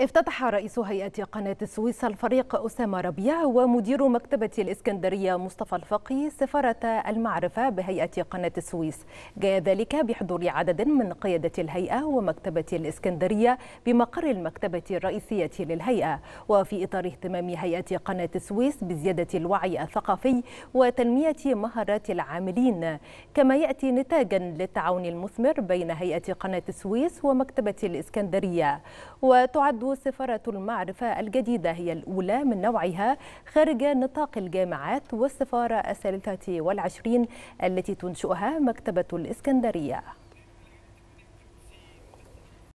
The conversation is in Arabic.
افتتح رئيس هيئة قناة السويس الفريق أسامة ربيع ومدير مكتبة الإسكندرية مصطفى الفقي سفارة المعرفة بهيئة قناة السويس جاء ذلك بحضور عدد من قيادة الهيئة ومكتبة الإسكندرية بمقر المكتبة الرئيسية للهيئة وفي إطار اهتمام هيئة قناة السويس بزيادة الوعي الثقافي وتنمية مهارات العاملين كما يأتي نتاجا للتعاون المثمر بين هيئة قناة السويس ومكتبة الإسكندرية وتعد سفارة المعرفة الجديدة هي الأولى من نوعها خارج نطاق الجامعات والسفارة الثالثة والعشرين التي تنشئها مكتبة الإسكندرية